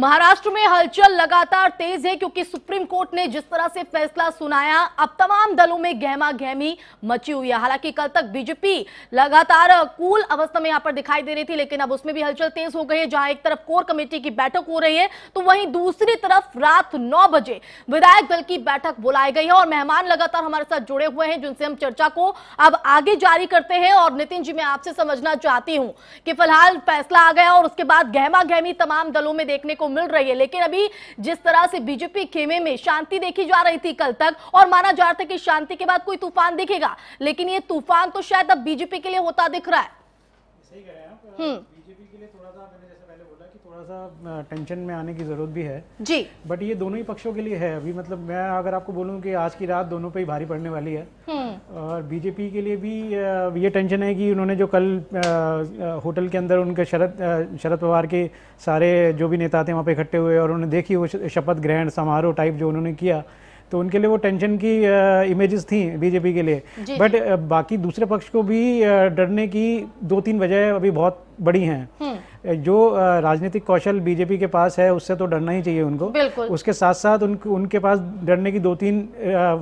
महाराष्ट्र में हलचल लगातार तेज है क्योंकि सुप्रीम कोर्ट ने जिस तरह से फैसला सुनाया अब तमाम दलों में गहमा गहमी मची हुई है हालांकि कल तक बीजेपी लगातार कूल अवस्था में यहां पर दिखाई दे रही थी लेकिन अब उसमें भी हलचल तेज हो गई है जहां एक तरफ कोर कमेटी की बैठक हो रही है तो वहीं दूसरी तरफ रात नौ बजे विधायक दल की बैठक बुलाई गई है और मेहमान लगातार हमारे साथ जुड़े हुए हैं जिनसे हम चर्चा को अब आगे जारी करते हैं और नितिन जी मैं आपसे समझना चाहती हूं कि फिलहाल फैसला आ गया और उसके बाद गहमा गहमी तमाम दलों में देखने को मिल रही है लेकिन अभी जिस तरह से बीजेपी खेमे में शांति देखी जा रही थी कल तक और माना जा रहा था कि शांति के बाद कोई तूफान दिखेगा लेकिन ये तूफान तो शायद अब बीजेपी के लिए होता दिख रहा है थोड़ा सा टेंशन में आने की ज़रूरत भी है जी बट ये दोनों ही पक्षों के लिए है अभी मतलब मैं अगर आपको बोलूँ कि आज की रात दोनों पे ही भारी पड़ने वाली है हम्म। और बीजेपी के लिए भी ये टेंशन है कि उन्होंने जो कल होटल के अंदर उनके शरद शरद पवार के सारे जो भी नेता थे वहाँ पे इकट्ठे हुए और उन्होंने देखी वो शपथ ग्रहण समारोह टाइप जो उन्होंने किया तो उनके लिए वो टेंशन की इमेजेस थी बीजेपी के लिए बट बाकी दूसरे पक्ष को भी डरने की दो तीन वजह अभी बहुत बड़ी हैं हम्म। जो राजनीतिक कौशल बीजेपी के पास है उससे तो डरना ही चाहिए उनको उसके साथ साथ उन, उनके पास डरने की दो तीन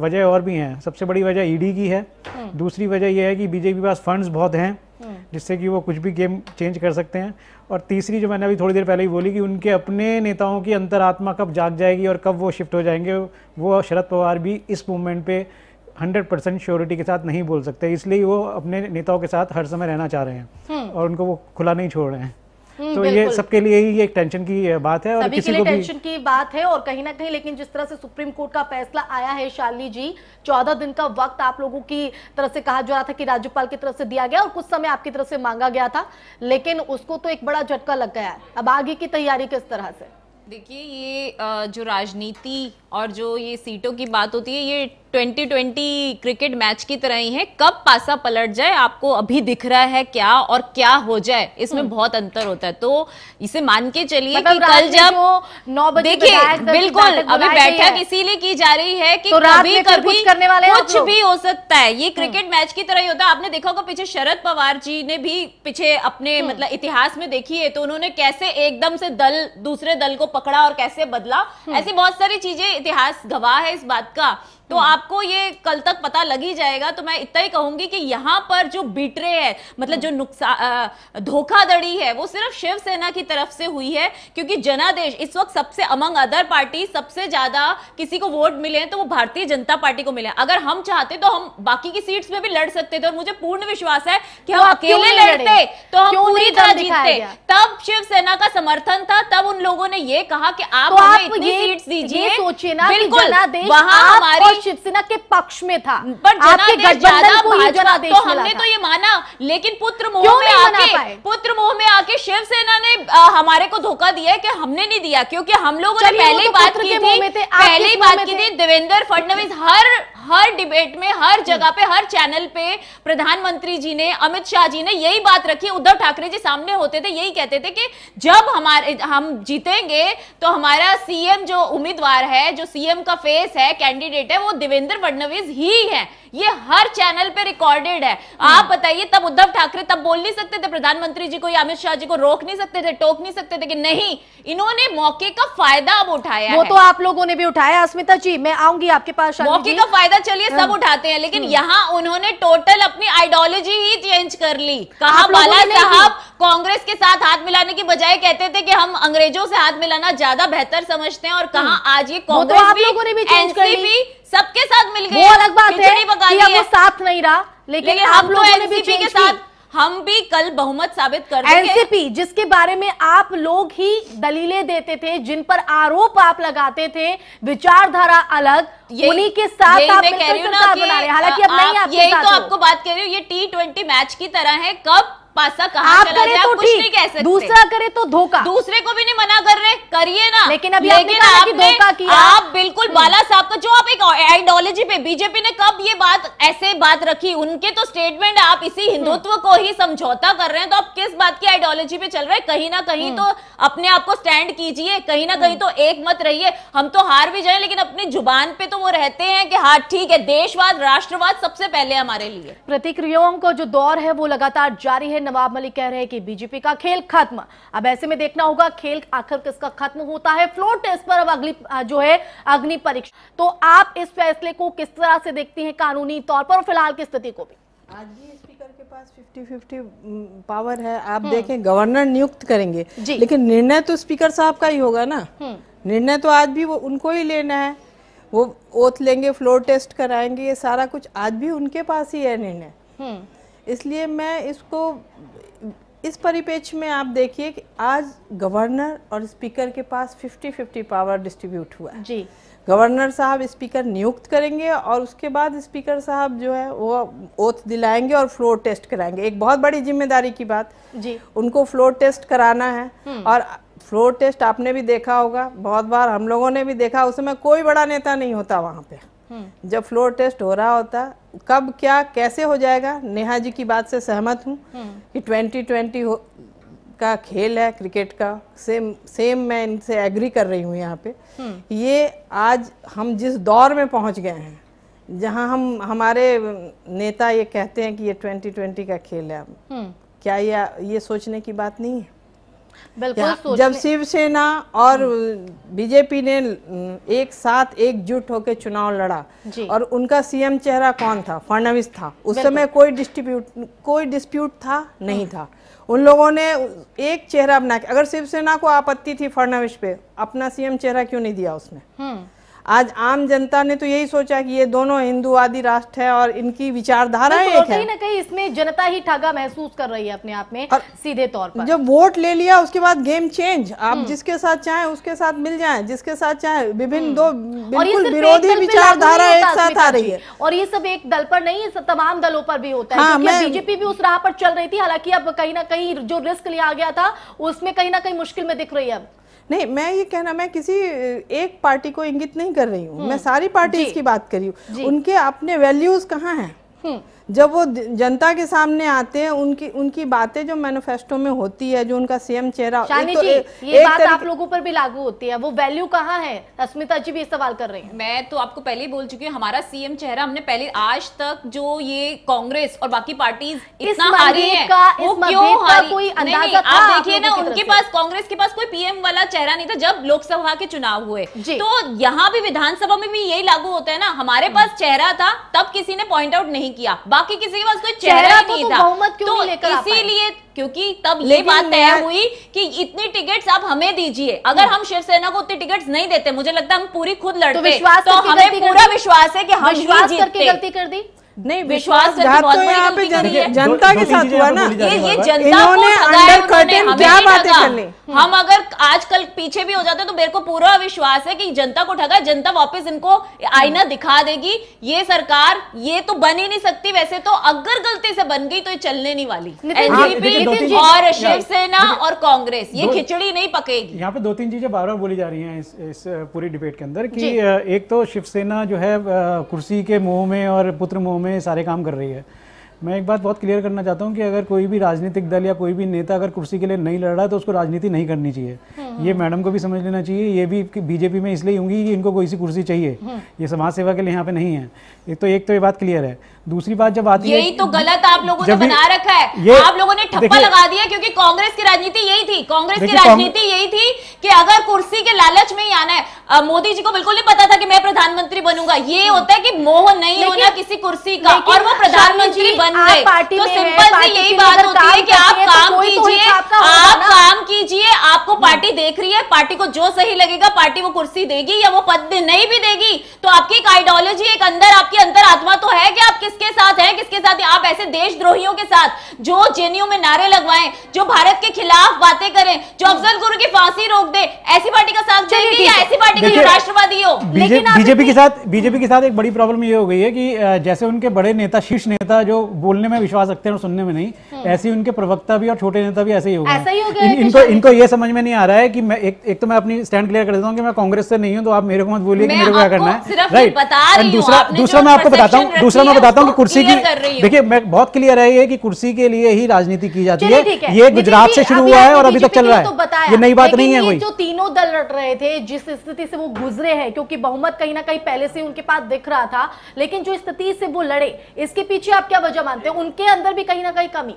वजह और भी हैं सबसे बड़ी वजह ईडी e की है हम्म। दूसरी वजह यह है कि बीजेपी के पास फंड्स बहुत हैं हम्म। जिससे कि वो कुछ भी गेम चेंज कर सकते हैं और तीसरी जो मैंने अभी थोड़ी देर पहले ही बोली कि उनके अपने नेताओं की अंतरात्मा कब जाग जाएगी और कब वो शिफ्ट हो जाएंगे वो शरद पवार भी इस मूवमेंट पे 100 परसेंट श्योरिटी के साथ नहीं बोल सकते इसलिए वो अपने नेताओं के साथ हर समय रहना चाह रहे हैं हम्म। और उनको वो खुला नहीं छोड़ रहे हैं हम्म, तो ये सबके लिए ही एक टेंशन की बात है और किसी को टेंशन की बात है और कहीं ना कहीं लेकिन जिस तरह से सुप्रीम कोर्ट का फैसला आया है शालिनी जी चौदह दिन का वक्त आप लोगों की तरफ से कहा जा रहा था कि राज्यपाल की तरफ से दिया गया और कुछ समय आपकी तरफ से मांगा गया था लेकिन उसको तो एक बड़ा झटका लग गया है अब आगे की तैयारी किस तरह से देखिए ये जो राजनीति और जो ये सीटों की बात होती है ये 2020 क्रिकेट मैच की तरह ही है कब पासा पलट जाए आपको अभी दिख रहा है क्या और क्या हो जाए इसमें हम्म। बहुत अंतर होता है तो इसे मान के चलिए मतलब कि कल जब तो नौ बजे देखिए बिल्कुल अभी बैठक इसीलिए की जा रही है कि तो कभी कभी कुछ करने वाले कुछ भी हो सकता है ये हम्म। क्रिकेट मैच की तरह ही होता है आपने देखा होगा पीछे शरद पवार जी ने भी पीछे अपने हम्म। मतलब इतिहास में देखी है तो उन्होंने कैसे एकदम से दल दूसरे दल को पकड़ा और कैसे बदला ऐसी बहुत सारी चीजें इतिहास गवाह है इस बात का तो हम्म। आपको ये कल तक पता लग ही जाएगा तो मैं इतना ही कहूंगी कि यहाँ पर जो बिटरे है मतलब जो हम्म। नुकसान धोखाधड़ी है वो सिर्फ शिवसेना की तरफ से हुई है क्योंकि जनादेश इस वक्त सबसे अमंग अदर पार्टी सबसे ज्यादा किसी को वोट मिले तो वो भारतीय जनता पार्टी को मिले अगर हम चाहते तो हम बाकी की सीट्स में भी लड़ सकते थे और मुझे पूर्ण विश्वास है कि हम तो अकेले लड़ते तो हम पूरी तरह जीतते तब शिवसेना का समर्थन था तब उन लोगों ने ये कहा कि आप सीट तो दीजिए सोचिए ना बिल्कुल वहां हमारी शिवसेना के पक्ष में था हम्म, आपके गठबंधन को ही जनादेश तो हमने तो ये माना लेकिन पुत्र मोह में आके पुत्र मोह में आके शिवसेना ने हमारे को धोखा दिया है कि हमने नहीं दिया क्योंकि हम लोगों ने पहले ही तो बात की थी पहले ही बात की थी देवेंद्र फडणवीस हर हर डिबेट में हर जगह पे हर चैनल पे प्रधानमंत्री जी ने अमित शाह जी ने यही बात रखी उद्धव ठाकरे जी सामने होते थे यही कहते थे कि जब हमारे हम जीतेंगे तो हमारा सीएम जो उम्मीदवार है जो सीएम का फेस है कैंडिडेट है वो वो देवेंद्र फडणवीस ही है ये हर चैनल पे रिकॉर्डेड है आप हम्म। बताइए तब उद्धव ठाकरे तब बोल नहीं सकते थे प्रधानमंत्री जी को या अमित शाह जी को रोक नहीं सकते थे टोक नहीं सकते थे कि नहीं इन्होंने मौके का फायदा अब उठाया वो तो आप लोगों ने भी उठाया अस्मिता जी मैं आऊंगी आपके पास मौके का फायदा चलिए सब हाँ। उठाते हैं लेकिन हम्म। यहाँ उन्होंने टोटल अपनी आइडियोलॉजी ही चेंज कर ली कहा बाला साहब कांग्रेस के साथ हाथ मिलाने की बजाय कहते थे कि हम अंग्रेजों से हाथ मिलाना ज्यादा बेहतर समझते हैं और कहा हम्म। आज ये तो कांग्रेस भी, सबके साथ मिल गई अलग बात है लगाई है वो साथ नहीं रहा लेकिन, आप तो लोगों ने भी के साथ हम भी कल बहुमत साबित कर एनसीपी जिसके बारे में आप लोग ही दलीलें देते थे जिन पर आरोप आप लगाते थे विचारधारा अलग उन्हीं के साथ आप कह रही हूँ हालांकि अब नहीं आप यही तो आपको बात कह रही हूँ ये टी ट्वेंटी मैच की तरह है कब पासा कहा आप करे तो ठीक कह दूसरा करे तो धोखा दूसरे को भी नहीं मना कर रहे करिए ना लेकिन अभी लेकिन आपने धोखा किया आप बिल्कुल हम्म। बाला साहब का जो आप एक आइडियोलॉजी पे बीजेपी ने कब ये बात ऐसे बात रखी उनके तो स्टेटमेंट आप इसी हम्म। हिंदुत्व को ही समझौता कर रहे हैं तो आप किस बात की आइडियोलॉजी पे चल रहे हैं कहीं ना कहीं हम्म। तो अपने आप को स्टैंड कीजिए कहीं ना कहीं तो एक मत रहिए हम तो हार भी जाए लेकिन अपनी जुबान पे तो वो रहते हैं कि हाँ ठीक है देशवाद राष्ट्रवाद सबसे पहले हमारे लिए प्रतिक्रियाओं का जो दौर है वो लगातार जारी है नवाब मलिक कह रहे हैं कि बीजेपी का खेल खत्म अब ऐसे में देखना होगा खेल आखिर किसका खत्म होता है फ्लोर टेस्ट पर अब अगली जो है अग्नि परीक्षा तो आप इस फैसले को किस तरह से देखती हैं कानूनी तौर पर फिलहाल की स्थिति को भी आज भी स्पीकर के पास 50-50 पावर है आप हम्म। देखें गवर्नर नियुक्त करेंगे लेकिन निर्णय तो स्पीकर साहब का ही होगा ना हम्म। निर्णय तो आज भी वो उनको ही लेना है वो ओथ लेंगे फ्लोर टेस्ट कराएंगे ये सारा कुछ आज भी उनके पास ही है निर्णय हम्म। इसलिए मैं इसको इस परिपेक्ष में आप देखिए कि आज गवर्नर और स्पीकर के पास 50-50 पावर डिस्ट्रीब्यूट हुआ है जी गवर्नर साहब स्पीकर नियुक्त करेंगे और उसके बाद स्पीकर साहब जो है वो ओथ दिलाएंगे और फ्लोर टेस्ट कराएंगे एक बहुत बड़ी जिम्मेदारी की बात जी उनको फ्लोर टेस्ट कराना है हम्म। और फ्लोर टेस्ट आपने भी देखा होगा बहुत बार हम लोगों ने भी देखा उस समय कोई बड़ा नेता नहीं होता वहाँ पे हम्म। जब फ्लोर टेस्ट हो रहा होता कब क्या कैसे हो जाएगा नेहा जी की बात से सहमत हूँ हम्म। कि ट्वेंटी ट्वेंटी का खेल है क्रिकेट का सेम सेम मैं इनसे एग्री कर रही हूँ यहाँ पे हम्म। ये आज हम जिस दौर में पहुँच गए हैं जहाँ हम हमारे नेता ये कहते हैं कि ये ट्वेंटी ट्वेंटी का खेल है अब क्या ये ये सोचने की बात नहीं है बिल्कुल जब शिवसेना और बीजेपी ने एक साथ एकजुट होकर चुनाव लड़ा और उनका सीएम चेहरा कौन था फडनवीस था उस समय कोई डिस्ट्रीब्यूट कोई डिस्प्यूट था नहीं था उन लोगों ने एक चेहरा बना के अगर शिवसेना को आपत्ति थी फडनवीस पे अपना सीएम चेहरा क्यों नहीं दिया उसने हम्म। आज आम जनता ने तो यही सोचा कि ये दोनों हिंदूवादी राष्ट्र है और इनकी विचारधारा एक कहीं ना कहीं इसमें जनता ही ठगा महसूस कर रही है अपने आप में सीधे तौर पर जब वोट ले लिया उसके बाद गेम चेंज आप हम्म। जिसके साथ चाहे उसके साथ मिल जाए जिसके साथ चाहे विभिन्न हम्म। दो बिल्कुल विरोधी विचारधारा एक साथ आ रही है और ये सब एक दल पर नहीं है तमाम दलों पर भी होता है हाँ, बीजेपी भी उस राह पर चल रही थी हालांकि अब कहीं ना कहीं जो रिस्क लिया गया था उसमें कहीं ना कहीं मुश्किल में दिख रही है अब नहीं मैं ये कहना मैं किसी एक पार्टी को इंगित नहीं कर रही हूँ मैं हम्म। सारी पार्टी की बात कर रही हूँ उनके अपने वैल्यूज कहाँ हैं हम्म। जब वो जनता के सामने आते हैं उनकी उनकी बातें जो मैनिफेस्टो में होती है जो उनका सीएम चेहरा शानी तो जी ए, ये बात आप लोगों पर भी लागू होती है वो वैल्यू कहाँ है अस्मिता जी भी सवाल कर रहे हैं मैं तो आपको पहले ही बोल चुकी हूँ हमारा सीएम चेहरा हमने पहले आज तक जो ये कांग्रेस और बाकी पार्टी इतना देखिए ना उनके पास कांग्रेस के पास कोई पीएम वाला चेहरा नहीं था जब लोकसभा के चुनाव हुए तो यहाँ भी विधानसभा में भी यही लागू होता है ना हमारे हम्म। पास चेहरा था तब किसी ने पॉइंट आउट नहीं किया बाकी किसी के पास कोई चेहरा नहीं तो था तो इसीलिए क्योंकि तब ये बात तय हुई कि इतनी टिकट्स आप हमें दीजिए अगर हम्म। हम शिवसेना को उतनी टिकट्स नहीं देते मुझे लगता है हम पूरी खुद लड़ते तो, तो हमें पूरा विश्वास है कि हम विश्वास करके गलती कर दी नहीं विश्वास तो यहाँ पे जनता के साथ हुआ ना ये ये जनता को क्या बातें हम अगर आजकल पीछे भी हो जाते तो मेरे को पूरा विश्वास है कि जनता को ठगा जनता वापस इनको आईना दिखा देगी ये सरकार ये तो बन ही नहीं सकती वैसे तो अगर गलती से बन गई तो ये चलने नहीं वाली एनसीपी और शिवसेना और कांग्रेस ये खिचड़ी नहीं पकेगी यहाँ पे दो तीन चीजें बार बार बोली जा रही है इस पूरी डिबेट के अंदर की एक तो शिवसेना जो है कुर्सी के मुंह में और पुत्र मुंह में में सारे काम कर रही है मैं एक बात बहुत क्लियर करना चाहता हूँ कि अगर कोई भी राजनीतिक दल या कोई भी नेता अगर कुर्सी के लिए नहीं लड़ रहा है तो उसको राजनीति नहीं करनी चाहिए हम्म। ये मैडम को भी समझ लेना चाहिए ये भी बीजेपी में इसलिए होंगी कि इनको कोई सी कुर्सी चाहिए हम्म। ये समाज सेवा के लिए यहाँ पे नहीं है एक तो एक तो ये बात क्लियर है दूसरी बात जब आती यही है तो गलत आप लोगों ने बना रखा है आप लोगों ने ठप्पा लगा दिया क्योंकि कांग्रेस की राजनीति यही थी कांग्रेस की राजनीति यही थी कि अगर कुर्सी के लालच में ही आना है मोदी जी को बिल्कुल नहीं पता था कि मैं प्रधानमंत्री बनूंगा ये हम्म। होता है कि मोह नहीं होना किसी कुर्सी का और वो प्रधानमंत्री बन गए तो सिंपल सी यही बात होती है कि आप काम तो कीजिए आप काम कीजिए आपको हम्म। पार्टी देख रही है पार्टी को जो सही लगेगा पार्टी वो कुर्सी देगी या वो पद नहीं भी देगी तो आपकी एक आइडियोलॉजी एक अंदर आपकी अंतर आत्मा तो है कि आप किस किसके साथ है किसके साथ है आप ऐसे देशद्रोहियों के साथ जो जेएनयू में नारे लगवाएं जो भारत के खिलाफ बातें करें जो हम्म। अफजल गुरु की फांसी रोक दे ऐसी पार्टी का साथ देंगे या ऐसी पार्टी के राष्ट्रवादी हो बीजेपी के साथ बीजेपी के साथ एक बड़ी प्रॉब्लम ये हो गई है की जैसे उनके बड़े नेता शीर्ष नेता जो बोलने में विश्वास रखते हैं और सुनने में नहीं हम्म। ऐसे उनके प्रवक्ता भी और छोटे नेता भी ऐसे ही हो गए इनको इनको ये समझ में नहीं आ रहा है कि मैं एक, एक तो मैं अपनी स्टैंड क्लियर कर देता हूँ कि मैं कांग्रेस से नहीं हूँ तो आप मेरे को मत बोलिए कि मेरे को क्या करना है राइट दूसरा दूसरा मैं आपको बताता हूँ दूसरा मैं बताता हूँ कि कुर्सी की देखिए मैं बहुत क्लियर है ये कि कुर्सी के लिए ही राजनीति की जाती है ये गुजरात से शुरू हुआ है और अभी तक चल रहा तो है ये नई बात नहीं है जो तीनों दल लड़ रहे थे जिस स्थिति से वो गुजरे हैं क्योंकि बहुमत कहीं ना कहीं पहले से उनके पास दिख रहा था लेकिन जो स्थिति से वो लड़े इसके पीछे आप क्या वजह मानते हैं उनके अंदर भी कहीं ना कहीं कमी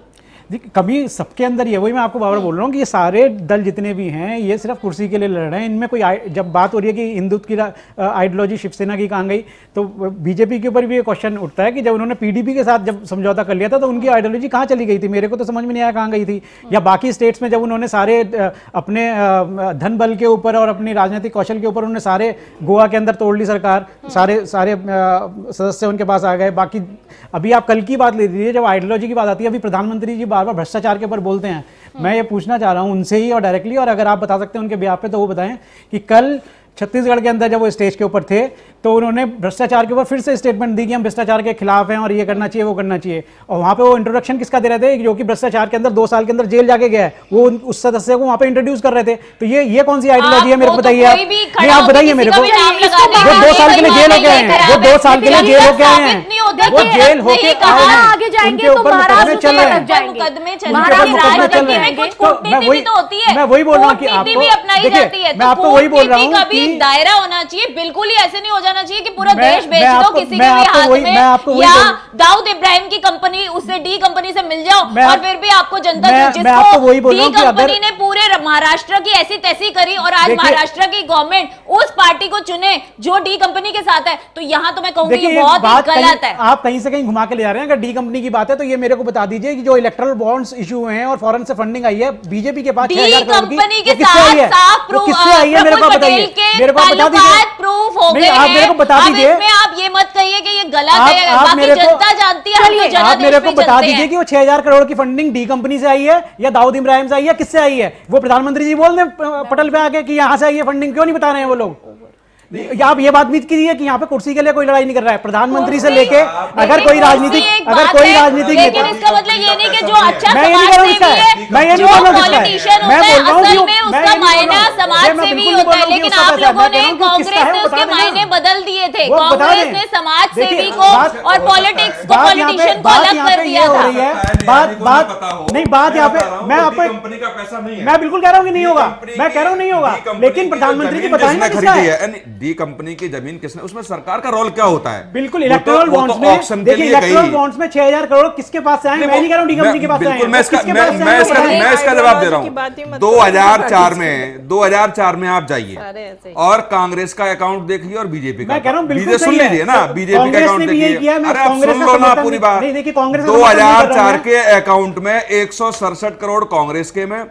कभी सबके अंदर ये वही मैं आपको बार बोल रहा हूँ कि ये सारे दल जितने भी हैं ये सिर्फ कुर्सी के लिए लड़ रहे हैं इनमें कोई जब बात हो रही है कि हिंदुत्व की आइडियोलॉजी शिवसेना की कहाँ गई तो बीजेपी के ऊपर भी ये क्वेश्चन उठता है कि जब उन्होंने पीडीपी के साथ जब समझौता कर लिया था तो उनकी आइडियोलॉजी कहाँ चली गई थी मेरे को तो समझ में नहीं आया कहाँ गई थी या बाकी स्टेट्स में जब उन्होंने सारे अपने धन बल के ऊपर और अपनी राजनीतिक कौशल के ऊपर उन्होंने सारे गोवा के अंदर तोड़ ली सरकार सारे सारे सदस्य उनके पास आ गए बाकी अभी आप कल की बात ले लीजिए जब आइडियोलॉजी की बात आती है अभी प्रधानमंत्री जी बात बार बार भ्रष्टाचार के ऊपर बोलते हैं मैं ये पूछना चाह रहा हूँ उनसे ही और डायरेक्टली और अगर आप बता सकते हैं उनके ब्याह पे तो वो बताएं कि कल छत्तीसगढ़ के अंदर जब वो स्टेज के ऊपर थे तो उन्होंने भ्रष्टाचार के ऊपर फिर से स्टेटमेंट दी कि हम भ्रष्टाचार के खिलाफ हैं और ये करना चाहिए वो करना चाहिए और वहाँ पे वो इंट्रोडक्शन किसका दे रहे थे जो कि भ्रष्टाचार के अंदर दो साल के अंदर जेल जाके गया है वो उस सदस्य को वहाँ पे इंट्रोड्यूस कर रहे थे तो ये ये कौन सी आइडियोलॉजी है मेरे को तो बताइए आप नहीं आप बताइए मेरे को वो दो साल के लिए जेल होके आए हैं वो दो साल के लिए जेल होके आए हैं वो जेल होके आए हैं आगे जाएंगे चल रहे हैं मुकदमे चल रहे हैं तो तो मैं वही बोल रहा हूँ आपको देखिए मैं आपको वही बोल रहा हूँ दायरा होना चाहिए बिल्कुल ही ऐसे नहीं हो जाए जाना चाहिए कि पूरा देश बेच दो किसी के भी हाथ में या दाऊद इब्राहिम की कंपनी उससे डी कंपनी से मिल जाओ और फिर भी आपको जनता जिसको डी कंपनी ने पूरे महाराष्ट्र की ऐसी तैसी करी और आज महाराष्ट्र की गवर्नमेंट उस पार्टी को चुने जो डी कंपनी के साथ है तो यहाँ तो मैं कहूंगी बहुत गलत है आप कहीं से कहीं घुमा के ले जा रहे हैं अगर डी कंपनी की बात है तो ये मेरे को बता दीजिए कि जो इलेक्ट्रल बॉन्ड्स इशू हुए हैं और फॉरन से फंडिंग आई है बीजेपी के पास डी कंपनी के साथ साफ प्रूफ है मेरे को बताइए मेरे को बता दीजिए प्रूफ हो गए मेरे को बता दीजिए आप ये मत कहिए कि ये गलत है आप मेरे जनता जानती है तो आप मेरे को बता दीजिए कि वो 6000 करोड़ की फंडिंग डी कंपनी से आई है या दाऊद इब्राहिम से आई है किससे आई है वो प्रधानमंत्री जी बोल रहे पटल पे आके कि यहाँ से आई है फंडिंग क्यों नहीं बता रहे हैं वो लोग आप ये बात भी कीजिए कि यहाँ पे कुर्सी के लिए कोई लड़ाई नहीं कर रहा है प्रधानमंत्री से लेके अगर कोई राजनीतिक अगर कोई राजनीतिक मतलब ये नहीं कि जो अच्छा मैं ये नहीं कर रहा हूँ मैं ये नहीं बोल रहा हूँ बदल दिए थे कांग्रेस ने समाज सेवी को और पॉलिटिक्स को पॉलिटिशियन को अलग कर दिया था बात बात नहीं बात यहाँ पे मैं आपको कंपनी का पैसा नहीं मैं बिल्कुल कह रहा हूँ कि नहीं होगा मैं कह रहा हूँ नहीं होगा लेकिन प्रधानमंत्री की बताए खरीदी है डी कंपनी की जमीन किसने उसमें सरकार का रोल क्या होता है बिल्कुल इलेक्ट्रोल बॉन्ड्स तो- तो में देखिए इलेक्ट्रोल बॉन्ड्स में छह हजार करोड़ किसके पास से आए मैं नहीं कह रहा हूँ डी कंपनी के पास आए मैं इसका मैं इसका जवाब दे रहा हूँ दो हजार चार में दो हजार चार में आप जाइए और कांग्रेस का अकाउंट देखिए और बीजेपी बीजेपी का मैं कह रहा हूँ सुन लीजिए ना बीजेपी तो का अकाउंट देखिए अरे आप सुन लो ना पूरी बात देखिए कांग्रेस दो हजार चार के अकाउंट में एक करोड़ कांग्रेस के में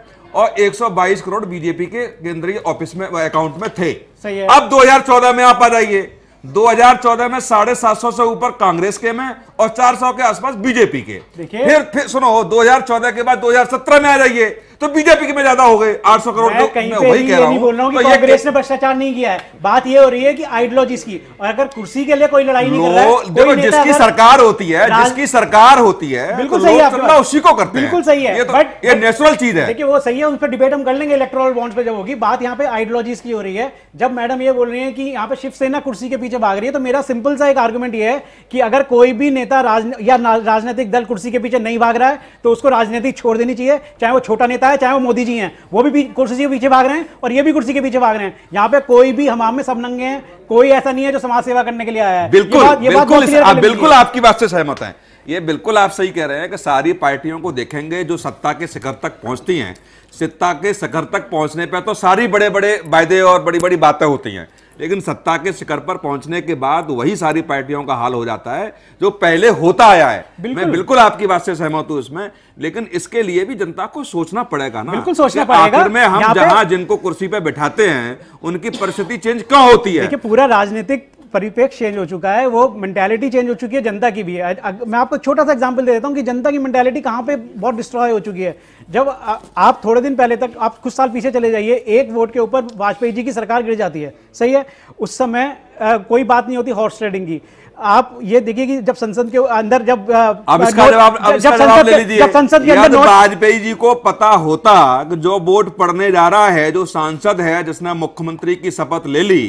और 122 करोड़ बीजेपी के केंद्रीय ऑफिस में अकाउंट में थे सही है अब 2014 में आप आ जाइए 2014 में साढ़े सात सौ से ऊपर कांग्रेस के में और 400 के आसपास बीजेपी के फिर फिर सुनो 2014 के बाद 2017 में आ जाइए तो बीजेपी के में ज्यादा हो गए 800 करोड़ मैं कहीं वही कह रहा हूँ तो कांग्रेस ने भ्रष्टाचार नहीं किया है बात ये हो रही है कि आइडियोलॉजी की और अगर कुर्सी के लिए कोई लड़ाई नहीं हो देखो जिसकी सरकार होती है जिसकी सरकार होती है बिल्कुल सही है उसी को करते बिल्कुल सही है बट ये नेचुरल तो- चीज है देखिए वो सही है उस पर डिबेट हम कर लेंगे इलेक्ट्रोल बॉन्ड पे जब होगी बात यहाँ पे आइडियोलॉजी की हो रही है जब मैडम ये बोल रही है कि यहाँ पे शिवसेना कुर्सी के पीछे पीछे भाग रही है तो मेरा सिंपल सा एक आर्ग्यूमेंट यह है कि अगर कोई भी नेता राजन, या राजनीतिक दल कुर्सी के पीछे नहीं भाग रहा है तो उसको राजनीति छोड़ देनी चाहिए चाहे वो छोटा नेता है चाहे वो मोदी जी हैं वो भी कुर्सी के पीछे भाग रहे हैं और ये भी कुर्सी के पीछे भाग रहे हैं यहाँ पे कोई भी हमाम में सब नंगे हैं कोई ऐसा नहीं है जो समाज सेवा करने के लिए आया है बिल्कुल बिल्कुल आपकी बात से सहमत है ये बिल्कुल आप सही कह रहे हैं कि सारी पार्टियों को देखेंगे जो सत्ता के शिखर तक पहुंचती हैं सत्ता के शिखर तक पहुंचने पर तो सारी बड़े बड़े वायदे और बड़ी बड़ी बातें होती हैं लेकिन सत्ता के शिखर पर पहुंचने के बाद वही सारी पार्टियों का हाल हो जाता है जो पहले होता आया है बिल्कुल। मैं बिल्कुल आपकी बात से सहमत हूं इसमें लेकिन इसके लिए भी जनता को सोचना पड़ेगा ना बिल्कुल सोचना पड़ेगा में हम जहां जिनको कुर्सी पे बैठाते हैं उनकी परिस्थिति चेंज क्यों होती है पूरा राजनीतिक परिपेक्ष चेंज हो चुका है वो मेंटेलिटी चेंज हो चुकी है जनता की भी है मैं आपको छोटा सा एग्जांपल दे देता हूँ कि जनता की मेंटेलिटी कहाँ पे बहुत डिस्ट्रॉय हो चुकी है जब आ, आप थोड़े दिन पहले तक आप कुछ साल पीछे चले जाइए एक वोट के ऊपर वाजपेयी जी की सरकार गिर जाती है सही है उस समय आ, कोई बात नहीं होती हॉर्स ट्रेडिंग की आप ये देखिए कि जब संसद के अंदर जब अब इसका जवाब अब जब संसद ले लीजिए जब संसद के अंदर वाजपेयी जी को पता होता कि जो वोट पड़ने जा रहा है जो सांसद है जिसने मुख्यमंत्री की शपथ ले ली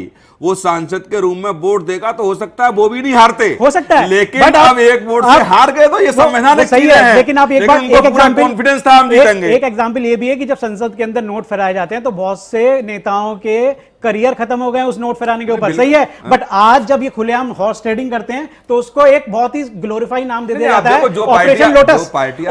वो सांसद के रूम में वोट देगा तो हो सकता है वो भी नहीं हारते हो सकता है लेकिन आप, आप एक वोट से हार गए तो ये समझना सही है लेकिन आप एक बार एक एग्जांपल कॉन्फिडेंस था हम जीतेंगे एक एग्जांपल ये भी है कि जब संसद के अंदर नोट फहराए जाते हैं तो बहुत से नेताओं के करियर खत्म हो गए उस नोट फिराने के ऊपर सही है बट आज जब ये खुलेआम हॉर्स ट्रेडिंग करते हैं तो उसको एक बहुत ही ग्लोरीफाई नाम दे दिया जाता है ऑपरेशन लोटस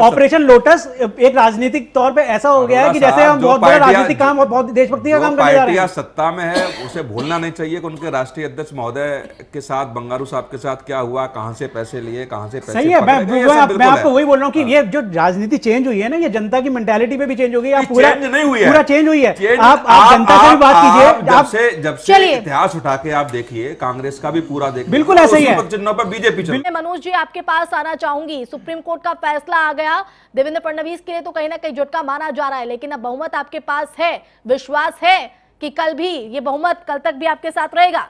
ऑपरेशन लोटस एक राजनीतिक तौर पर ऐसा हो गया है कि जैसे हम बहुत बड़ा राजनीतिक काम और बहुत देशभक्ति का काम करने जा रहे हैं सत्ता में है उसे भूलना नहीं चाहिए कि उनके राष्ट्रीय अध्यक्ष महोदय के साथ बंगारू साहब के साथ क्या हुआ कहां से पैसे लिए कहां से पैसे सही है मैं, मैं आपको वही बोल रहा हूँ कि हाँ। ये जो राजनीति चेंज हुई है ना ये जनता की मेंटेलिटी पे भी चेंज हो गई पूरा पूरा चेंज हुई है आप जनता से भी बात कीजिए जब से जब से इतिहास उठा के आप देखिए कांग्रेस का भी पूरा देखिए बिल्कुल ऐसे ही है चिन्हों पर बीजेपी चल मनोज जी आपके पास आना चाहूंगी सुप्रीम कोर्ट का फैसला आ गया देवेंद्र फडणवीस के लिए तो कहीं ना कहीं झटका माना जा रहा है लेकिन अब बहुमत आपके पास है विश्वास है कि कल भी ये बहुमत कल तक भी आपके साथ रहेगा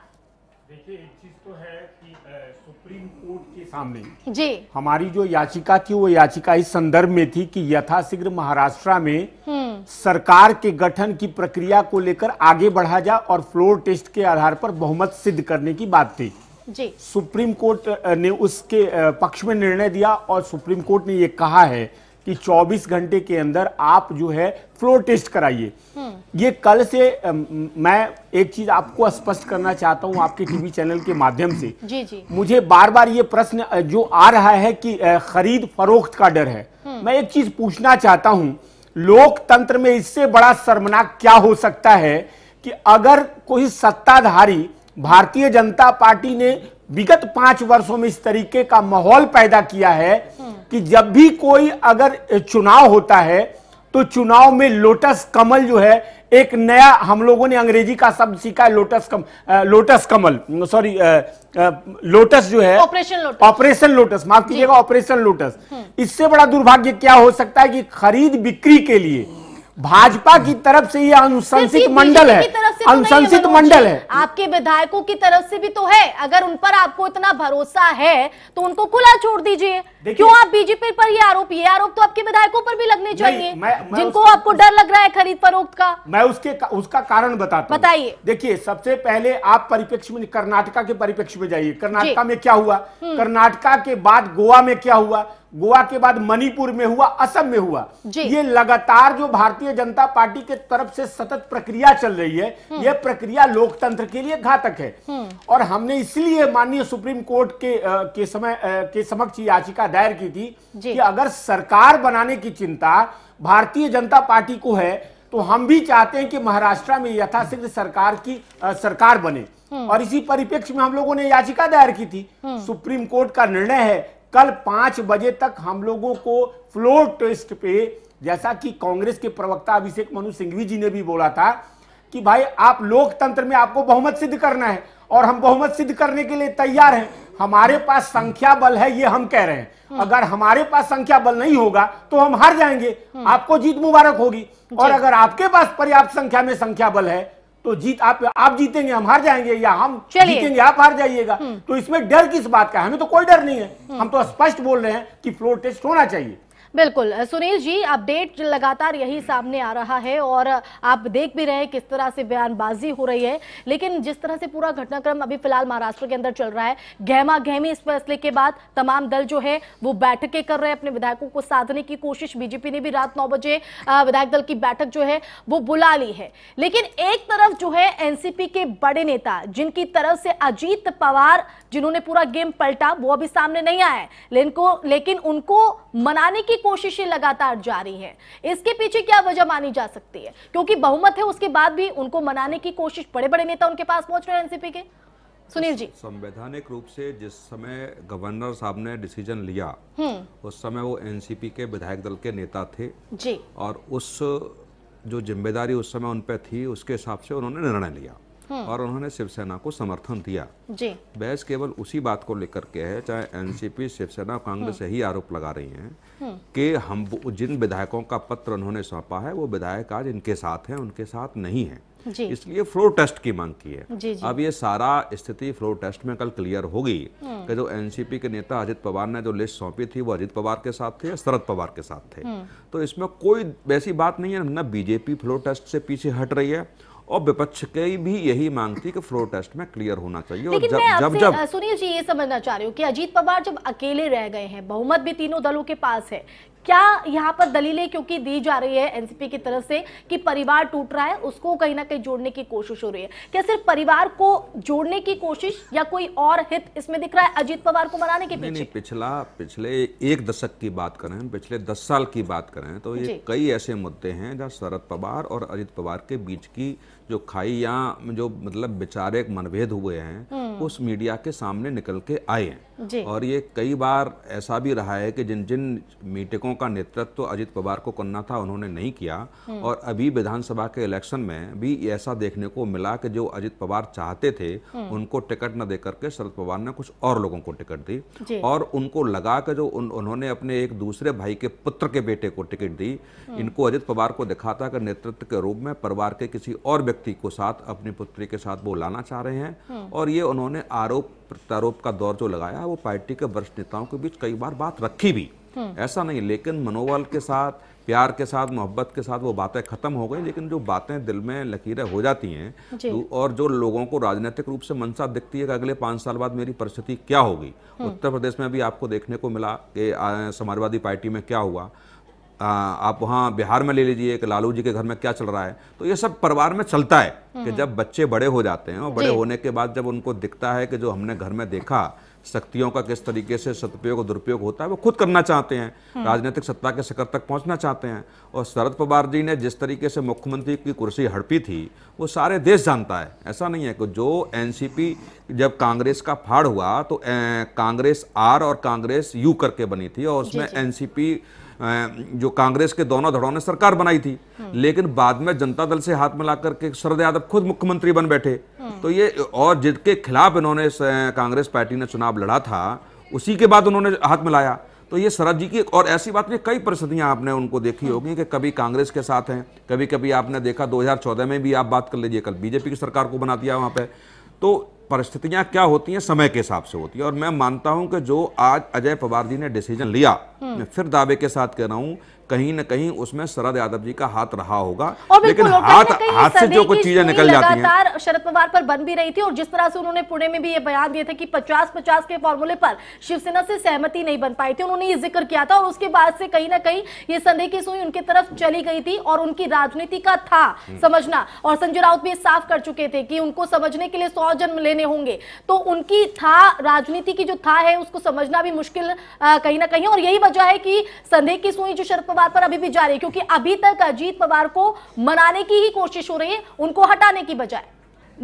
देखिए एक चीज तो है कि सुप्रीम कोर्ट के सामने जी हमारी जो याचिका थी वो याचिका इस संदर्भ में थी कि यथाशीघ्र महाराष्ट्र में हम्म। सरकार के गठन की प्रक्रिया को लेकर आगे बढ़ा जाए और फ्लोर टेस्ट के आधार पर बहुमत सिद्ध करने की बात थी जी सुप्रीम कोर्ट ने उसके पक्ष में निर्णय दिया और सुप्रीम कोर्ट ने ये कहा है कि 24 घंटे के अंदर आप जो है फ्लोर टेस्ट कराइए हम्म। ये कल से मैं एक चीज आपको स्पष्ट करना चाहता हूँ आपके टीवी चैनल के माध्यम से जी जी मुझे बार बार ये प्रश्न जो आ रहा है कि खरीद फरोख्त का डर है हम्म। मैं एक चीज पूछना चाहता हूँ लोकतंत्र में इससे बड़ा शर्मनाक क्या हो सकता है कि अगर कोई सत्ताधारी भारतीय जनता पार्टी ने विगत पांच वर्षों में इस तरीके का माहौल पैदा किया है कि जब भी कोई अगर चुनाव होता है तो चुनाव में लोटस कमल जो है एक नया हम लोगों ने अंग्रेजी का शब्द सीखा है लोटस कम लोटस कमल सॉरी लोटस जो है ऑपरेशन लोटस ऑपरेशन लोटस माफ कीजिएगा ऑपरेशन लोटस हम्म। इससे बड़ा दुर्भाग्य क्या हो सकता है कि खरीद बिक्री के लिए भाजपा की तरफ से ये अनुशंसित मंडल तो है अनुशंसित मंडल है आपके विधायकों की तरफ से भी तो है अगर उन पर आपको इतना भरोसा है तो उनको खुला छोड़ दीजिए क्यों आप बीजेपी पर ये आरोप ये आरोप तो आपके विधायकों पर भी लगने चाहिए मैं, मैं जिनको आपको डर लग रहा है खरीद फरोख्त का मैं उसके उसका कारण बताता बताइए देखिए सबसे पहले आप परिपेक्ष में कर्नाटका के परिपेक्ष में जाइए कर्नाटका में क्या हुआ हम्म। कर्नाटका के बाद गोवा में क्या हुआ गोवा के बाद मणिपुर में हुआ असम में हुआ ये लगातार जो भारतीय जनता पार्टी के तरफ से सतत प्रक्रिया चल रही है हम्म। यह प्रक्रिया लोकतंत्र के लिए घातक है हम्म। और हमने इसलिए माननीय सुप्रीम कोर्ट के आ, के समय आ, के समक्ष याचिका दायर की थी कि अगर सरकार बनाने की चिंता भारतीय जनता पार्टी को है तो हम भी चाहते हैं कि महाराष्ट्र में यथाशीघ्र सरकार की आ, सरकार बने हम्म। और इसी परिप्रेक्ष्य में हम लोगों ने याचिका दायर की थी सुप्रीम कोर्ट का निर्णय है कल पांच बजे तक हम लोगों को फ्लोर टेस्ट पे जैसा कि कांग्रेस के प्रवक्ता अभिषेक मनु सिंघवी जी ने भी बोला था कि भाई आप लोकतंत्र में आपको बहुमत सिद्ध करना है और हम बहुमत सिद्ध करने के लिए तैयार हैं हमारे पास संख्या बल है ये हम कह रहे हैं हम्म। अगर हमारे पास संख्या बल नहीं होगा तो हम हार जाएंगे हम्म। आपको जीत मुबारक होगी और अगर आपके पास पर्याप्त संख्या में संख्या बल है तो जीत आप आप जीतेंगे हम हार जाएंगे या हम जीतेंगे आप हार जाइएगा हम्म। तो इसमें डर किस बात का हमें तो कोई डर नहीं है हम्म। हम तो स्पष्ट बोल रहे हैं कि फ्लोर टेस्ट होना चाहिए बिल्कुल सुनील जी अपडेट लगातार यही सामने आ रहा है और आप देख भी रहे हैं किस तरह से बयानबाजी हो रही है लेकिन जिस तरह से पूरा घटनाक्रम अभी फिलहाल महाराष्ट्र के अंदर चल रहा है गहमा गहमी इस फैसले के बाद तमाम दल जो है वो बैठकें कर रहे हैं अपने विधायकों को साधने की कोशिश बीजेपी ने भी रात नौ बजे विधायक दल की बैठक जो है वो बुला ली है लेकिन एक तरफ जो है एनसीपी के बड़े नेता जिनकी तरफ से अजीत पवार जिन्होंने पूरा गेम पलटा वो अभी सामने नहीं आया लेकिन उनको मनाने की कोशिशें लगातार जारी हैं इसके पीछे क्या वजह मानी जा सकती है क्योंकि बहुमत है उसके बाद भी उनको मनाने की कोशिश बड़े बड़े नेता उनके पास पहुंच रहे हैं एनसीपी के सुनील जी संवैधानिक रूप से जिस समय गवर्नर साहब ने डिसीजन लिया हम्म। उस समय वो एनसीपी के विधायक दल के नेता थे जी और उस जो जिम्मेदारी उस समय उन पर थी उसके हिसाब से उन्होंने निर्णय लिया हम्म। और उन्होंने शिवसेना को समर्थन दिया बहस केवल उसी बात को लेकर के है चाहे एनसीपी शिवसेना कांग्रेस यही हम्म। आरोप लगा रही है हम्म। कि हम जिन विधायकों का पत्र उन्होंने सौंपा है वो विधायक आज इनके साथ हैं उनके साथ नहीं है इसलिए फ्लोर टेस्ट की मांग की है जी जी। अब ये सारा स्थिति फ्लोर टेस्ट में कल क्लियर होगी कि जो एनसीपी के नेता अजित पवार ने जो लिस्ट सौंपी थी वो अजित पवार के साथ थे या शरद पवार के साथ थे तो इसमें कोई वैसी बात नहीं है ना बीजेपी फ्लोर टेस्ट से पीछे हट रही है और विपक्ष की भी यही मांग थी कि फ्लोर टेस्ट में क्लियर होना चाहिए और जब मैं जब जब सुनील जी ये समझना चाह रही हूँ कि अजीत पवार जब अकेले रह गए हैं बहुमत भी तीनों दलों के पास है क्या यहाँ पर दलीलें क्योंकि दी जा रही है एनसीपी की तरफ से कि परिवार टूट रहा है उसको कहीं ना कहीं जोड़ने की कोशिश हो रही है क्या सिर्फ परिवार को जोड़ने की कोशिश या कोई और हित इसमें दिख रहा है अजीत पवार को मनाने के पीछे पिछला पिछले एक दशक की बात करें पिछले दस साल की बात करें तो ये कई ऐसे मुद्दे हैं जहाँ शरद पवार और अजित पवार के बीच की जो खाई या जो मतलब बेचारे एक मनभेद हुए हैं हम्म। उस मीडिया के सामने निकल के आए हैं और ये कई बार ऐसा भी रहा है कि जिन जिन मीटिकों का नेतृत्व तो अजित पवार को करना था उन्होंने नहीं किया हम्म। और अभी विधानसभा के इलेक्शन में भी ऐसा देखने को मिला कि जो अजित पवार चाहते थे हम्म। उनको टिकट न दे करके शरद पवार ने कुछ और लोगों को टिकट दी और उनको लगा कि जो उन, उन्होंने अपने एक दूसरे भाई के पुत्र के बेटे को टिकट दी इनको अजित पवार को दिखाता कि नेतृत्व के रूप में परिवार के किसी और व्यक्ति व्यक्ति को साथ अपनी पुत्री के साथ वो लाना चाह रहे हैं हम्म। और ये उन्होंने आरोप प्रत्यारोप का दौर जो लगाया वो पार्टी के वरिष्ठ नेताओं के बीच कई बार बात रखी भी हम्म। ऐसा नहीं लेकिन मनोबल के साथ प्यार के साथ मोहब्बत के साथ वो बातें खत्म हो गई लेकिन जो बातें दिल में लकीरें हो जाती हैं और जो लोगों को राजनीतिक रूप से मनसा दिखती है कि अगले पांच साल बाद मेरी परिस्थिति क्या होगी हम्म। उत्तर प्रदेश में भी आपको देखने को मिला कि समाजवादी पार्टी में क्या हुआ आप वहाँ बिहार में ले लीजिए कि लालू जी के घर में क्या चल रहा है तो ये सब परिवार में चलता है कि हम्म। जब बच्चे बड़े हो जाते हैं और बड़े होने के बाद जब उनको दिखता है कि जो हमने घर में देखा शक्तियों का किस तरीके से सदुपयोग और दुरुपयोग होता है वो खुद करना चाहते हैं हम्म। राजनीतिक सत्ता के शिखर तक पहुंचना चाहते हैं और शरद पवार जी ने जिस तरीके से मुख्यमंत्री की कुर्सी हड़पी थी वो सारे देश जानता है ऐसा नहीं है कि जो एनसीपी जब कांग्रेस का फाड़ हुआ तो कांग्रेस आर और कांग्रेस यू करके बनी थी और उसमें एन जो कांग्रेस के दोनों धड़ों ने सरकार बनाई थी हम्म। लेकिन बाद में जनता दल से हाथ मिला करके शरद यादव खुद मुख्यमंत्री बन बैठे हम्म। तो ये और जिसके खिलाफ इन्होंने कांग्रेस पार्टी ने चुनाव लड़ा था उसी के बाद उन्होंने हाथ मिलाया तो ये शरद जी की और ऐसी बात नहीं कई परिस्थितियां आपने उनको देखी हम्म। होगी कि कभी कांग्रेस के साथ हैं कभी कभी आपने देखा 2014 में भी आप बात कर लीजिए कल बीजेपी की सरकार को बना दिया वहां पे तो परिस्थितियां क्या होती हैं समय के हिसाब से होती है और मैं मानता हूं कि जो आज अजय पवार जी ने डिसीजन लिया हम्म। मैं फिर दावे के साथ कह रहा हूं कहीं ना कहीं उसमें शरद यादव जी का हाथ रहा होगा लेकिन हाथ हाथ से जो कुछ चीजें निकल जाती हैं शरद पवार पर बन भी रही थी और जिस तरह से उन्होंने पुणे में भी ये बयान दिए थे कि 50-50 के फॉर्मूले पर शिवसेना से सहमति नहीं बन पाई थी उन्होंने ये जिक्र किया था और उसके बाद से कहीं ना कहीं ये संदेह की सुई उनकी तरफ चली गई थी और उनकी राजनीति का था हम्म। समझना और संजय राउत भी साफ कर चुके थे कि उनको समझने के लिए सौ जन्म लेने होंगे तो उनकी था राजनीति की जो था है उसको समझना भी मुश्किल कहीं ना कहीं और यही वजह है कि संदेह की सुई जो शरद पवार पवार पर अभी भी जारी है क्योंकि अभी तक अजीत पवार को मनाने की ही कोशिश हो रही है उनको हटाने की बजाय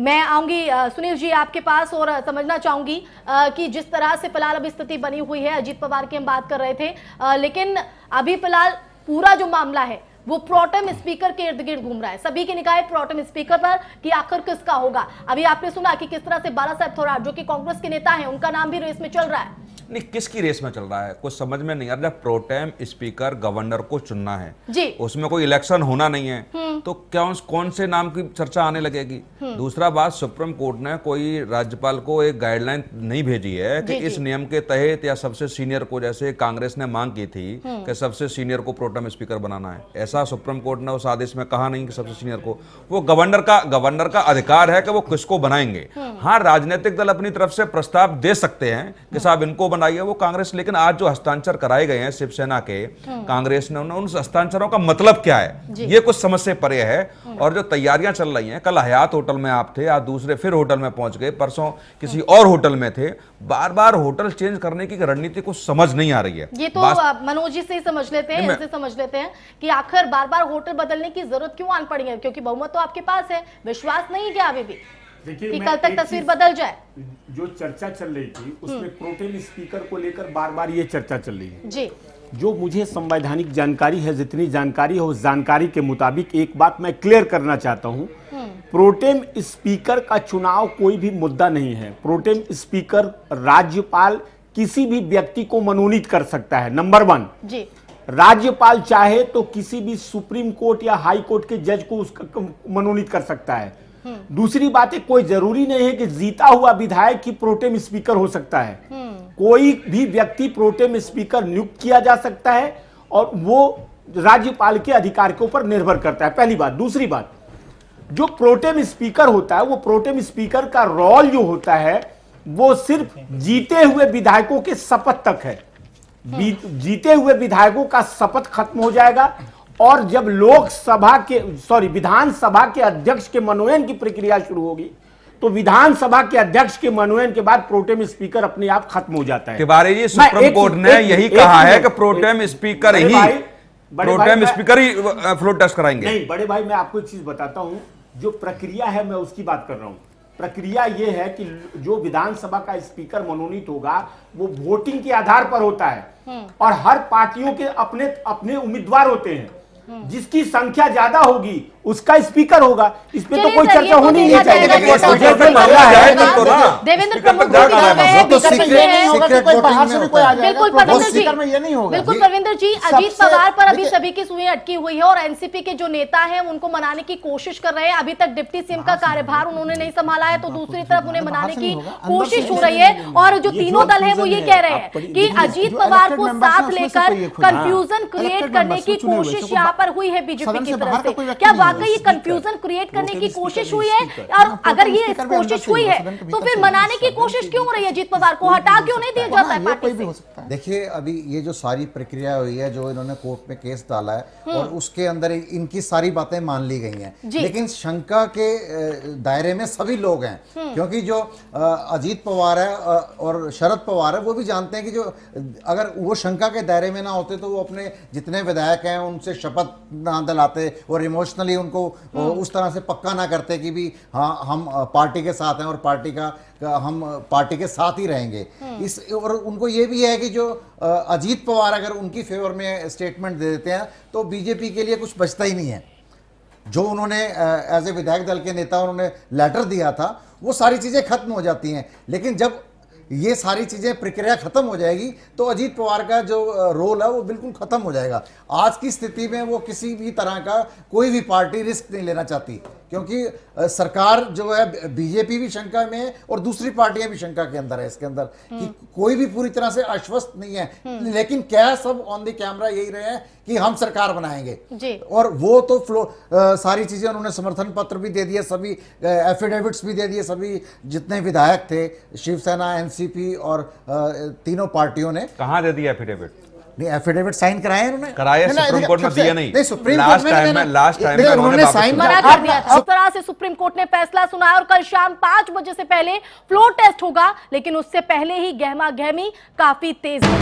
मैं आऊंगी सुनील जी आपके पास और समझना चाहूंगी कि जिस तरह से फिलहाल अभी स्थिति बनी हुई है अजीत पवार की हम बात कर रहे थे लेकिन अभी फिलहाल पूरा जो मामला है वो प्रोटम स्पीकर के इर्द गिर्द घूम रहा है सभी के निकाय प्रोटम स्पीकर पर कि आखिर किसका होगा अभी आपने सुना कि किस तरह से बाला साहब थोराट जो कि कांग्रेस के नेता है उनका नाम भी रेस में चल रहा है नहीं किसकी रेस में चल रहा है कुछ समझ में नहीं आ रहा प्रोटेम स्पीकर गवर्नर को चुनना है जी। उसमें कोई इलेक्शन होना नहीं है हम्म। तो क्या उस कौन से नाम की चर्चा आने लगेगी हम्म। दूसरा बात सुप्रीम कोर्ट ने कोई राज्यपाल को एक गाइडलाइन नहीं भेजी है कि इस नियम के तहत या सबसे सीनियर को जैसे कांग्रेस ने मांग की थी हम्म। कि सबसे सीनियर को प्रोटेम स्पीकर बनाना है ऐसा सुप्रीम कोर्ट ने उस आदेश में कहा नहीं कि सबसे सीनियर को वो गवर्नर का गवर्नर का अधिकार है कि वो किसको बनाएंगे हाँ राजनीतिक दल अपनी तरफ से प्रस्ताव दे सकते हैं कि साहब इनको बनाई है वो कांग्रेस लेकिन आज जो हस्तांतर कराए गए हैं शिवसेना के हम्म। कांग्रेस ने उन हस्तांतरों का मतलब क्या है ये कुछ समझ से परे है हम्म। और जो तैयारियां चल रही हैं कल हयात होटल में आप थे आज दूसरे फिर होटल में पहुंच गए परसों किसी हम्म। और होटल में थे बार बार होटल चेंज करने की रणनीति को समझ नहीं आ रही है ये तो मनोज जी से ही समझ लेते हैं इनसे समझ लेते हैं कि आखिर बार बार होटल बदलने की जरूरत क्यों आन पड़ी है क्योंकि बहुमत तो आपके पास है विश्वास नहीं है क्या अभी भी देखिए कि कल तक तस्वीर बदल जाए जो चर्चा चल रही थी हम्म। उसमें प्रोटेम स्पीकर को लेकर बार बार ये चर्चा चल रही है जी जो मुझे संवैधानिक जानकारी है जितनी जानकारी है उस जानकारी के मुताबिक एक बात मैं क्लियर करना चाहता हूँ प्रोटेम हम्म। स्पीकर का चुनाव कोई भी मुद्दा नहीं है प्रोटेम स्पीकर राज्यपाल किसी भी व्यक्ति को मनोनीत कर सकता है नंबर वन जी राज्यपाल चाहे तो किसी भी सुप्रीम कोर्ट या हाई कोर्ट के जज को उसका मनोनीत कर सकता है दूसरी बात है कोई जरूरी नहीं है कि जीता हुआ विधायक ही प्रोटेम स्पीकर हो सकता है कोई भी व्यक्ति प्रोटेम स्पीकर नियुक्त किया जा सकता है और वो राज्यपाल के अधिकार के ऊपर निर्भर करता है पहली बात दूसरी बात जो प्रोटेम स्पीकर होता है वो प्रोटेम स्पीकर का रोल जो होता है वो सिर्फ जीते हुए विधायकों के शपथ तक है जीते हुए विधायकों का शपथ खत्म हो जाएगा और जब लोकसभा के सॉरी विधानसभा के अध्यक्ष के मनोनयन की प्रक्रिया शुरू होगी तो विधानसभा के अध्यक्ष के मनोनयन के बाद प्रोटेम स्पीकर अपने आप खत्म हो जाता है तिवारी जी सुप्रीम कोर्ट ने एक, यही एक, कहा एक, है कि प्रोटेम स्पीकर ही प्रोटेम स्पीकर ही फ्लोर टेस्ट कराएंगे नहीं बड़े भाई मैं आपको एक चीज बताता हूं जो प्रक्रिया है मैं उसकी बात कर रहा हूं प्रक्रिया ये है कि जो विधानसभा का स्पीकर मनोनीत होगा वो वोटिंग के आधार पर होता है हम्म। और हर पार्टियों के अपने अपने उम्मीदवार होते हैं जिसकी संख्या ज्यादा होगी उसका स्पीकर होगा इस पे तो कोई चर्चा तो होनी नहीं चाहिए तो तो बिल्कुल परविंदर जी अजीत पवार पर अभी सभी की सुई अटकी हुई है और एनसीपी के जो नेता है उनको मनाने की कोशिश कर रहे हैं अभी तक डिप्टी सीएम का कार्यभार उन्होंने नहीं संभाला है तो दूसरी तरफ उन्हें मनाने की कोशिश हो रही है और जो तीनों दल है वो ये कह रहे हैं कि अजीत पवार को साथ लेकर कंफ्यूजन क्रिएट हाँ। करने की कोशिश यहाँ पर हुई है बीजेपी की तरफ से क्या वाकई ये कंफ्यूजन क्रिएट करने की कोशिश हुई है और हाँ, तो अगर ये कोशिश हुई है तो फिर मनाने की कोशिश क्यों हो रही है जीत पवार को हटा क्यों नहीं दिया जाता हाँ, है पार्टी देखिए अभी ये जो सारी प्रक्रिया हुई है जो इन्होंने कोर्ट में केस डाला है हम्म। और उसके अंदर इनकी सारी बातें मान ली गई है लेकिन शंका के दायरे में सभी लोग हैं हम्म। क्योंकि जो अजीत पवार है और शरद पवार है वो भी जानते हैं कि जो अगर वो शंका के दायरे में ना होते तो वो अपने जितने विधायक हैं उनसे शपथ ना दिलाते और इमोशनली उनको उस तरह से पक्का ना करते कि भी हाँ हम पार्टी के साथ हैं और पार्टी का हम पार्टी के साथ ही रहेंगे हम्म। इस और उनको ये भी है कि जो अजीत पवार अगर उनकी फेवर में स्टेटमेंट दे देते हैं तो बीजेपी के लिए कुछ बचता ही नहीं है जो उन्होंने एज ए विधायक दल के नेता उन्होंने लेटर दिया था वो सारी चीज़ें खत्म हो जाती हैं लेकिन जब ये सारी चीज़ें प्रक्रिया खत्म हो जाएगी तो अजीत पवार का जो रोल है वो बिल्कुल ख़त्म हो जाएगा आज की स्थिति में वो किसी भी तरह का कोई भी पार्टी रिस्क नहीं लेना चाहती क्योंकि सरकार जो है बीजेपी भी शंका में है और दूसरी पार्टियां भी शंका के अंदर है इसके अंदर कि हम्म। कोई भी पूरी तरह से आश्वस्त नहीं है हम्म। लेकिन क्या सब ऑन द कैमरा यही रहे हैं कि हम सरकार बनाएंगे और वो तो फ्लो आ, सारी चीजें उन्होंने समर्थन पत्र भी दे दिए सभी एफिडेविट्स भी दे दिए सभी जितने विधायक थे शिवसेना एनसीपी और आ, तीनों पार्टियों ने कहा दे दिया एफिडेविट नहीं एफिडेविट साइन कराया उन्होंने कराया सुप्रीम कोर्ट में दिया नहीं सुप्रीम कोर्ट में लास्ट टाइम में उन्होंने साइन मना कर दिया था उस तरह से सुप्रीम कोर्ट ने फैसला सुनाया और कल शाम पांच बजे से पहले फ्लोर टेस्ट होगा लेकिन उससे पहले ही गहमा गहमी काफी तेज